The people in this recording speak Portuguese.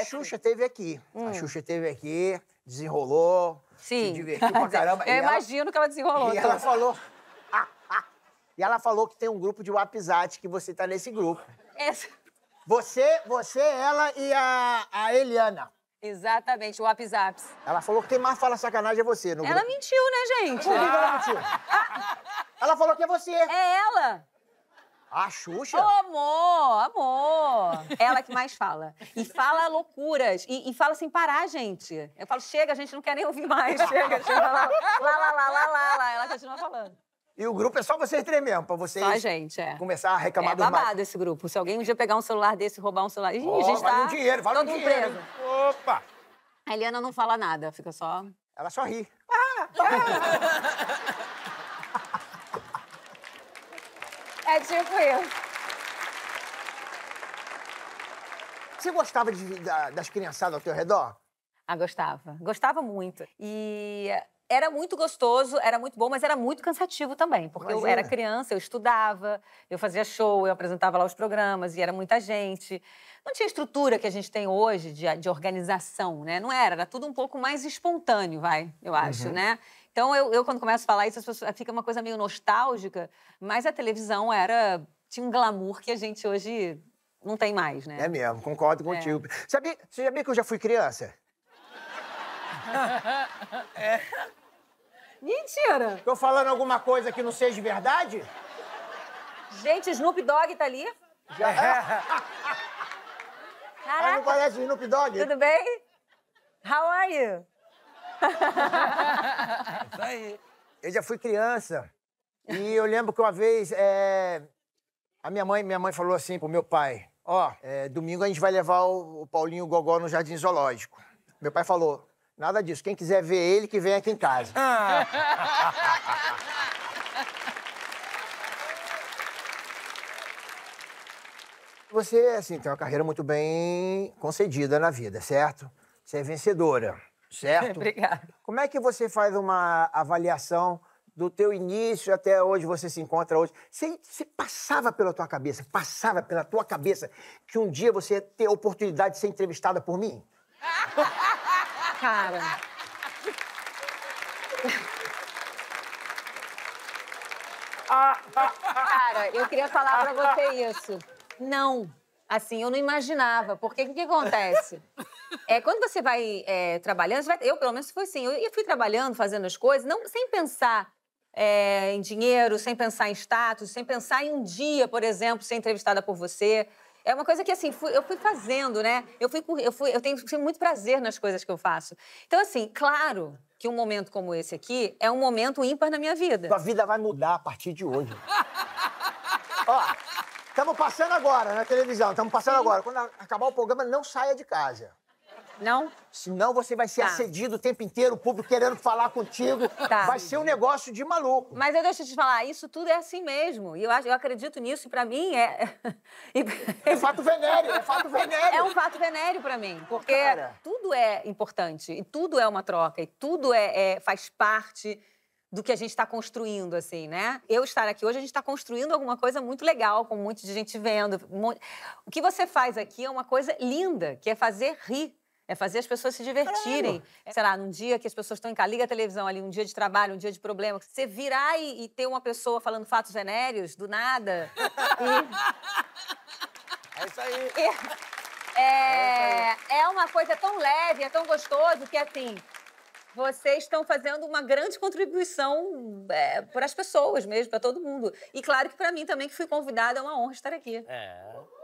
A Xuxa teve aqui. Hum. A Xuxa teve aqui, desenrolou, Sim. se divertiu pra caramba. Eu e imagino ela... que ela desenrolou. E ela falou... E ela falou que tem um grupo de WhatsApp que você tá nesse grupo. Essa... Você, você, ela e a, a Eliana. Exatamente, o WhatsApp. Ela falou que quem mais fala sacanagem é você. No ela grupo. mentiu, né, gente? Por que ela mentiu? Ela falou que é você. É ela. A Xuxa? Oh, amor, amor. Ela que mais fala. E fala loucuras. E, e, fala assim, parar, gente. Eu falo, chega, a gente não quer nem ouvir mais. Chega, chega lá, lá, lá, lá, lá, lá, lá. Ela continua falando. E o grupo é só vocês três mesmo, pra vocês... a gente, é. Começar a reclamar do do É babado esse grupo. Se alguém um dia pegar um celular desse e roubar um celular... Ih, oh, a gente vale tá... um dinheiro, vale todo um dinheiro. Preso. Opa! A Eliana não fala nada, fica só... Ela só ri. Ah! ah. É tipo isso. Você gostava de, da, das criançadas ao teu redor? Ah, gostava. Gostava muito. E era muito gostoso, era muito bom, mas era muito cansativo também, porque Imagina. eu era criança, eu estudava, eu fazia show, eu apresentava lá os programas e era muita gente. Não tinha estrutura que a gente tem hoje de, de organização, né? Não era, era tudo um pouco mais espontâneo, vai, eu acho, uhum. né? Então, eu, eu, quando começo a falar isso, as pessoas, fica uma coisa meio nostálgica, mas a televisão era tinha um glamour que a gente hoje não tem mais, né? É mesmo, concordo contigo. É. Sabia, você sabia que eu já fui criança? é. mentira? Tô falando alguma coisa que não seja verdade? Gente, Snoop Dogg tá ali. Já é. Caraca. Mas não parece o Snoop Dogg? Tudo bem? How are you? Isso aí. Eu já fui criança. E eu lembro que uma vez é, a minha mãe, minha mãe falou assim pro meu pai: Ó, oh, é, domingo a gente vai levar o, o Paulinho Gogó no Jardim Zoológico. Meu pai falou: Nada disso. Quem quiser ver ele, que vem aqui em casa. Ah. Você, assim, tem uma carreira muito bem concedida na vida, certo? Você é vencedora, certo? Obrigada. Como é que você faz uma avaliação do teu início até hoje você se encontra hoje? Você, você passava pela tua cabeça, passava pela tua cabeça que um dia você ia ter a oportunidade de ser entrevistada por mim? cara. Ah. Cara, eu queria falar pra você isso. Não. Assim, eu não imaginava. Porque o que, que, acontece? É, quando você vai é, trabalhando, você vai, eu pelo menos fui assim, eu fui trabalhando, fazendo as coisas, não, sem pensar é, em dinheiro, sem pensar em status, sem pensar em um dia, por exemplo, ser entrevistada por você, é uma coisa que, assim, fui, eu fui fazendo, né? Eu, fui, eu, fui, eu tenho muito prazer nas coisas que eu faço. Então, assim, claro que um momento como esse aqui é um momento ímpar na minha vida. Sua vida vai mudar a partir de hoje. Ó, estamos passando agora na televisão, estamos passando Sim. agora. Quando acabar o programa, não saia de casa. Não? Senão você vai ser tá. o tempo inteiro, o público querendo falar contigo. Tá. Vai ser um negócio de maluco. Mas eu deixo te falar, isso tudo é assim mesmo. E eu, eu acredito nisso, e pra mim é. é fato venéreo, é fato venéreo. É um fato venéreo pra mim. Porque Cara. tudo é importante, e tudo é uma troca, e tudo é, é faz parte do que a gente está construindo, assim, né? Eu estar aqui hoje, a gente está construindo alguma coisa muito legal, com muita gente vendo. O que você faz aqui é uma coisa linda, que é fazer rir é fazer as pessoas se divertirem. Claro. É. Sei lá, num dia que as pessoas estão em casa, liga a televisão ali, um dia de trabalho, um dia de problema. Você virar e, e ter uma pessoa falando fatos venéreos, do nada. E... É isso aí. E... É... É, é, é uma coisa tão leve, é tão gostoso que, assim, vocês estão fazendo uma grande contribuição é, para as pessoas mesmo, para todo mundo. E claro que para mim também, que fui convidada, é uma honra estar aqui. É.